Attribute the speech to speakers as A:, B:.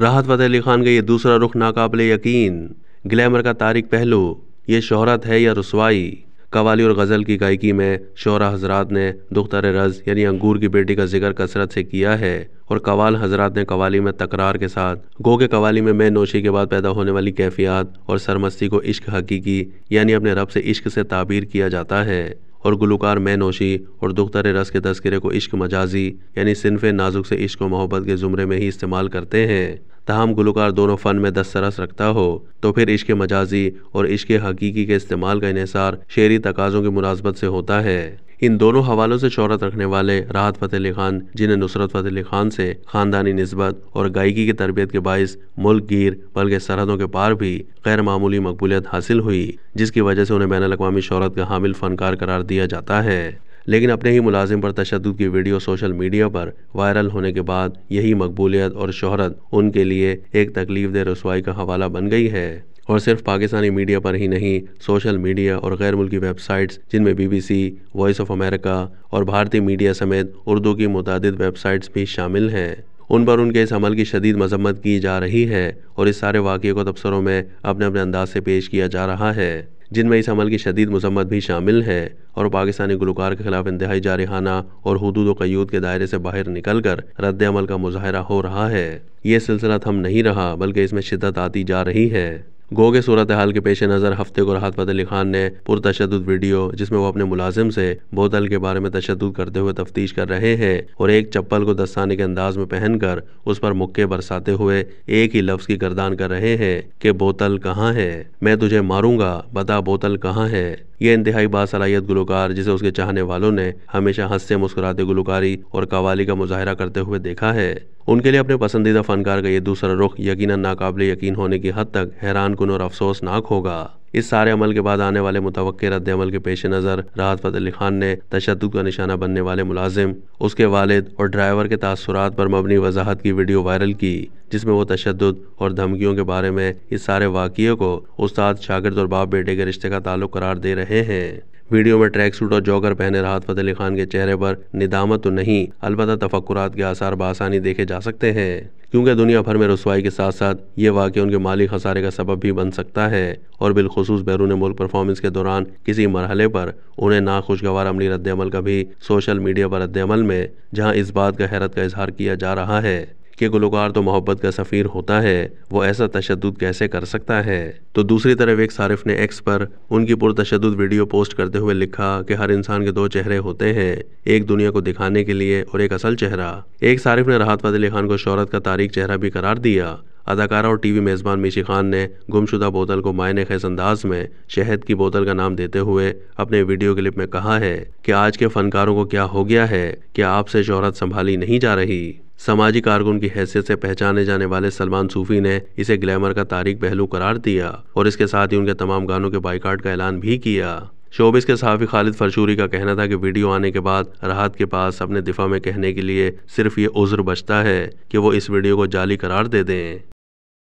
A: राहत फ़तेह अली खान का ये दूसरा रुख नाकाबिल यकीन ग्लैमर का तारिक पहलू ये शहरत है या रसवाई कवाली और गज़ल की गायकी में शोरा हजरात ने दुख्तर रज यानी अंगूर की बेटी का जिक्र कसरत से किया है और कवाल हजरात ने कवाली में तकरार के साथ गो के कवाली में मैं नोशी के बाद पैदा होने वाली कैफियात और सरमस्ती को इश्क हकीकी यानी अपने रब से इश्क से ताबीर किया जाता है और गुलकार मैनोशी और दुख्तर रस के तस्करे को इश्क मजाजी यानी सिनफ नाजुक से इश्क व मोहब्बत के ज़ुमरे में ही इस्तेमाल करते हैं तहम गुलकार दोनों फ़न में दस्तरस रखता हो तो फिर इश्क मजाजी और इश्क हकीकी के इस्तेमाल का इसार शेरी तकाज़ों की मुनासबत से होता है इन दोनों हवालों से शहरत रखने वाले राहत फतेह अली खान जिन्हें नुसरत फतेह अली खान से खानदानी नस्बत और गायकी की तरबियत के बायस मुल्क गिर बल्कि सरहदों के पार भी गैर मामूली मकबूलियत हासिल हुई जिसकी वजह से उन्हें बैन अवी शहरत का हामिल फनकार करार दिया जाता है लेकिन अपने ही मुलाजिम पर तशद की वीडियो सोशल मीडिया पर वायरल होने के बाद यही मकबूलियत और शहरत उनके लिए एक तकलीफ दह रसवाई का हवाला बन गई है और सिर्फ पाकिस्तानी मीडिया पर ही नहीं सोशल मीडिया और गैर मुल्की वेबसाइट्स जिनमें बीबीसी वॉइस ऑफ अमेरिका और भारतीय मीडिया समेत उर्दू की मुतद वेबसाइट्स भी शामिल हैं उन पर उनके इस अमल की शदीद मजम्मत की जा रही है और इस सारे वाक्य को तबसरों में अपने अपने अंदाज से पेश किया जा रहा है जिनमें इस अमल की शदीद मजम्मत भी शामिल है और पाकिस्तानी गुलकार के खिलाफ इंतहाई जारहाना और हदूद कयूद के दायरे से बाहर निकल कर रद्द अमल का मुजाहरा हो रहा है ये सिलसिला थम नहीं रहा बल्कि इसमें शिदत आती जा रही है गो के सूरत हाल के पेश नज़र हफ्ते को राहत फतेह अली खान ने पुरतशद वीडियो जिसमें वो अपने मुलाजिम से बोतल के बारे में तशद करते हुए तफ्तीश कर रहे हैं और एक चप्पल को दस्ताने के अंदाज में पहनकर उस पर मुक्के बरसाते हुए एक ही लफ्ज़ की गर्दान कर रहे हैं कि बोतल कहाँ है मैं तुझे मारूंगा बता बोतल कहाँ है ये इंतहाई बासलाहियत गुलकार जिसे उसके चाहने वालों ने हमेशा हंसते मुस्कुराते गुलकारी और कवाली का मुजाहरा करते हुए देखा है उनके लिए अपने पसंदीदा फनकार का ये दूसरा रुख यकीन नाकबले यकीन होने की हद तक हैरान कन और अफसोसनाक होगा इस सारे अमल के बाद आने वाले मुतव अमल के पेश नज़र राहत फ़तह अली खान ने तशद का निशाना बनने वाले मुलाजिम उसके वालद और ड्राइवर के तासरात पर मबनी वजाहत की वीडियो वायरल की जिसमें वो तशद और धमकियों के बारे में इस सारे वाक़े को उस्ताद शागिद और बाप बेटे के रिश्ते का ताल्लुक करार दे रहे हैं वीडियो में ट्रैक सूट और जॉगर पहने राहत फतेह अली खान के चेहरे पर निदामत तो नहीं अलबत्त तफक्रात के आसार बसानी देखे जा सकते हैं क्योंकि दुनिया भर में रसवाई के साथ साथ ये वाक्य उनके माली खसारे का सबब भी बन सकता है और बिलखसूस बैरून मुल्क परफॉर्मेंस के दौरान किसी मरहले पर उन्हें नाखुशगवार अमली रद्दमल का भी सोशल मीडिया पर रद्दमल में जहाँ इस बात का हैरत का इजहार किया जा रहा है कि गुलकार तो मोहब्बत का सफ़ीर होता है वो ऐसा तशद कैसे कर सकता है तो दूसरी तरफ एक सारिफ ने एक्स पर उनकी पुरतशद वीडियो पोस्ट करते हुए लिखा कि हर इंसान के दो चेहरे होते हैं एक दुनिया को दिखाने के लिए और एक असल चेहरा एक सारिफ ने राहत फतेह खान को शहरत का तारीख चेहरा भी करार दिया अदाकारा और टीवी मेज़बान मीशी खान ने गुमशुदा बोतल को मायने खैस अंदाज में शहद की बोतल का नाम देते हुए अपने वीडियो क्लिप में कहा है कि आज के फनकारों को क्या हो गया है कि आपसे शहरत संभाली नहीं जा रही सामाजिक कारकुन की हैसियत से पहचाने जाने वाले सलमान सूफी ने इसे ग्लैमर का तारीख पहलू करार दिया और इसके साथ ही उनके तमाम गानों के बाइकाट का ऐलान भी किया शोबिस के साफी खालिद फरशूरी का कहना था कि वीडियो आने के बाद राहत के पास अपने दिफा में कहने के लिए सिर्फ ये उज्र बचता है कि वो इस वीडियो को जाली करार दे दें